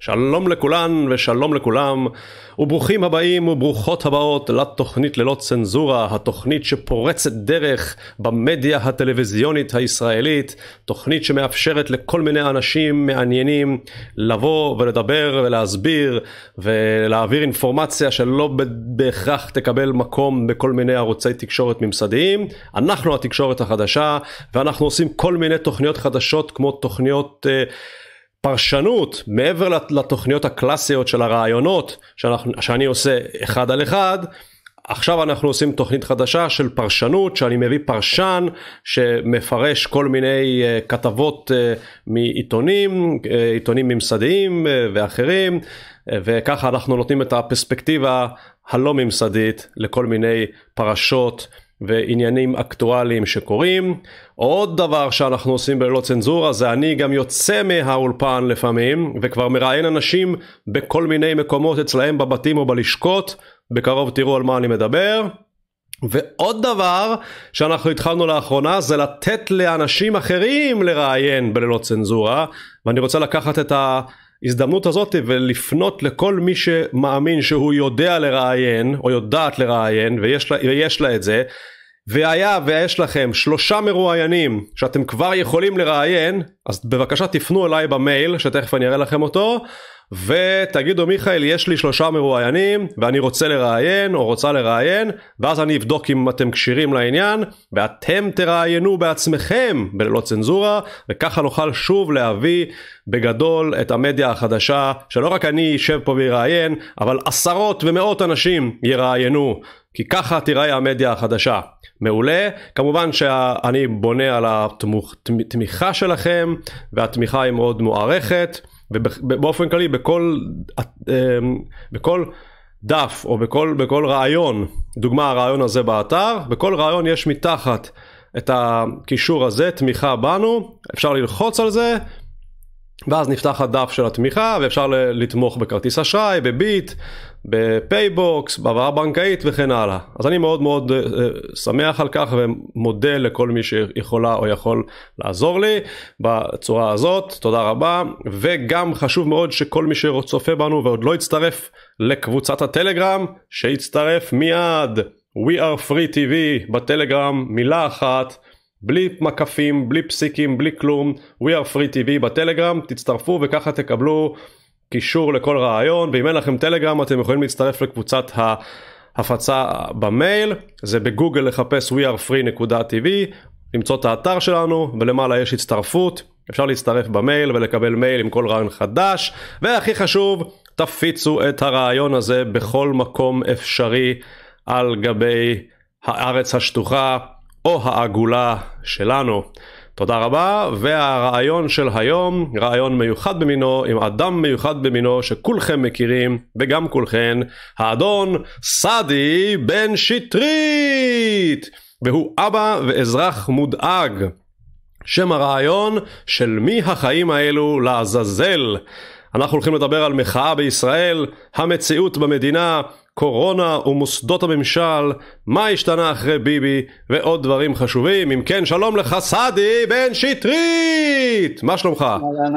שלום לכולן ושלום לכולם, וברוכים הבאים וברוכות הבאות לתוכנית ללא צנזורה, התוכנית שפורצת דרך במדיה הטלוויזיונית הישראלית, תוכנית שמאפשרת לכל מיני אנשים מעניינים לבוא ולדבר ולהסביר ולהעביר אינפורמציה שלא בהכרח תקבל מקום בכל מיני ערוצי תקשורת ממסדיים. אנחנו התקשורת החדשה ואנחנו עושים כל מיני תוכניות חדשות כמו תוכניות... Uh, פרשנות מעבר לתוכניות הקלאסיות של הרעיונות שאנחנו, שאני עושה אחד על אחד עכשיו אנחנו עושים תוכנית חדשה של פרשנות שאני מביא פרשן שמפרש כל מיני uh, כתבות uh, מעיתונים uh, עיתונים ממסדיים uh, ואחרים uh, וככה אנחנו נותנים את הפרספקטיבה הלא ממסדית לכל מיני פרשות. ועניינים אקטואליים שקורים. עוד דבר שאנחנו עושים בלא צנזורה זה אני גם יוצא מהאולפן לפעמים וכבר מראיין אנשים בכל מיני מקומות אצלהם בבתים או בלשכות. בקרוב תראו על מה אני מדבר. ועוד דבר שאנחנו התחלנו לאחרונה זה לתת לאנשים אחרים לראיין בללא צנזורה ואני רוצה לקחת את ה... ההזדמנות הזאת ולפנות לכל מי שמאמין שהוא יודע לראיין או יודעת לראיין ויש לה, ויש לה את זה והיה ויש לכם שלושה מרואיינים שאתם כבר יכולים לראיין אז בבקשה תפנו אליי במייל שתכף אני אראה לכם אותו ותגידו מיכאל יש לי שלושה מרואיינים ואני רוצה לראיין או רוצה לראיין ואז אני אבדוק אם אתם כשירים לעניין ואתם תראיינו בעצמכם בללא צנזורה וככה נוכל שוב להביא בגדול את המדיה החדשה שלא רק אני אשב פה ויראיין אבל עשרות ומאות אנשים יראיינו כי ככה תיראה המדיה החדשה. מעולה. כמובן שאני בונה על התמיכה שלכם והתמיכה היא מאוד מוערכת. ובאופן כללי בכל, אמ, בכל דף או בכל, בכל רעיון, דוגמה הרעיון הזה באתר, בכל רעיון יש מתחת את הקישור הזה, תמיכה בנו, אפשר ללחוץ על זה ואז נפתח הדף של התמיכה ואפשר לתמוך בכרטיס אשראי, בביט, בפייבוקס, בהעברה בנקאית וכן הלאה. אז אני מאוד מאוד אה, אה, שמח על כך ומודה לכל מי שיכולה או יכול לעזור לי בצורה הזאת, תודה רבה. וגם חשוב מאוד שכל מי שצופה בנו ועוד לא יצטרף לקבוצת הטלגרם, שיצטרף מיד. We are free TV בטלגרם, מילה אחת. בלי מקפים, בלי פסיקים, בלי כלום, We are free TV בטלגרם, תצטרפו וככה תקבלו קישור לכל רעיון, ואם אין לכם טלגרם אתם יכולים להצטרף לקבוצת ה... הפצה במייל, זה בגוגל לחפש We are free.tv, למצוא את האתר שלנו, ולמעלה יש הצטרפות, אפשר להצטרף במייל ולקבל מייל עם כל רעיון חדש, והכי חשוב, תפיצו את הרעיון הזה בכל מקום אפשרי על גבי הארץ השטוחה. או העגולה שלנו. תודה רבה, והרעיון של היום, רעיון מיוחד במינו, עם אדם מיוחד במינו שכולכם מכירים, וגם כולכן, האדון סעדי בן שטרית! והוא אבא ואזרח מודאג. שם הרעיון של מי החיים האלו לעזאזל. אנחנו הולכים לדבר על מחאה בישראל, המציאות במדינה, קורונה ומוסדות הממשל, מה השתנה אחרי ביבי ועוד דברים חשובים. אם כן, שלום לך סעדי בן שטרית! מה שלומך? אהלן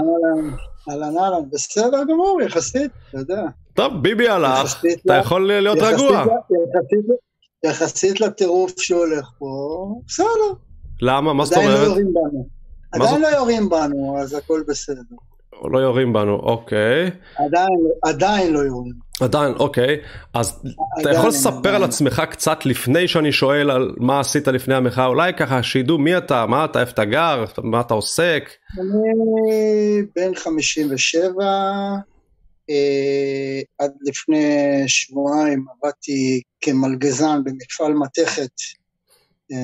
אהלן, אהלן בסדר גמור, יחסית, אתה יודע. טוב, ביבי הלך, אתה לה... יכול להיות יחסית רגוע. יחסית, יחסית לטירוף שהולך פה, בסדר. למה? מה זאת אומרת? עדיין לא יורים בנו, עדיין לא יורים בנו, אז הכל בסדר. לא יורים בנו, אוקיי. עדיין, עדיין לא יורים. עדיין, אוקיי. אז עדיין, אתה יכול לספר עדיין. על עצמך קצת לפני שאני שואל על מה עשית לפני המחאה, אולי ככה שידעו מי אתה, מה אתה, איפה אתה גר, מה אתה עוסק. אני בן 57, אה, עד לפני שבועיים עבדתי כמלגזן במפעל מתכת אה,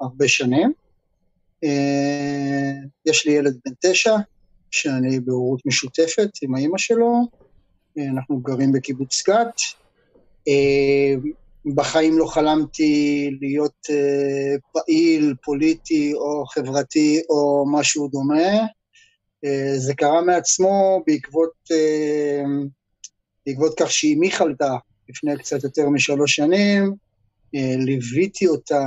הרבה שנים. אה, יש לי ילד בן תשע, שאני בהורות משותפת עם האימא שלו, אה, אנחנו גרים בקיבוץ גת. אה, בחיים לא חלמתי להיות אה, פעיל, פוליטי או חברתי או משהו דומה. זה קרה מעצמו בעקבות, בעקבות כך שאימי חלתה לפני קצת יותר משלוש שנים, ליוויתי אותה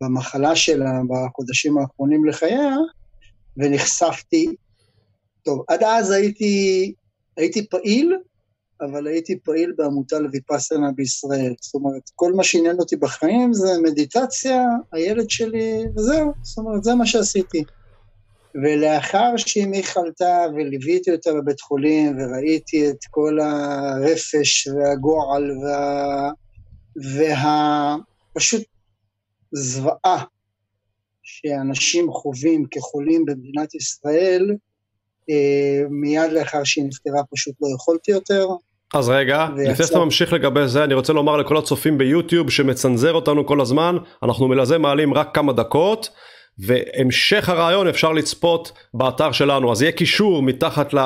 במחלה שלה בחודשים האחרונים לחייה, ונחשפתי. טוב, עד אז הייתי, הייתי פעיל, אבל הייתי פעיל בעמותה לויפסנה בישראל. זאת אומרת, כל מה שעניין אותי בחיים זה מדיטציה, הילד שלי, וזהו. זאת אומרת, זה מה שעשיתי. ולאחר שהיא מיכלתה וליוויתי אותה בבית חולים וראיתי את כל הרפש והגועל וה... וה... פשוט זוועה שאנשים חווים כחולים במדינת ישראל, אה, מיד לאחר שהיא נפטרה פשוט לא יכולתי יותר. אז רגע, ויצא... לפני שאתה ממשיך לגבי זה, אני רוצה לומר לכל הצופים ביוטיוב שמצנזר אותנו כל הזמן, אנחנו מלזה מעלים רק כמה דקות, והמשך הרעיון אפשר לצפות באתר שלנו, אז יהיה קישור מתחת ל,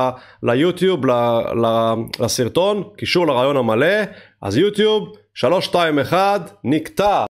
ליוטיוב, ל, ל, לסרטון, קישור לרעיון המלא, אז יוטיוב, 321, נקטע.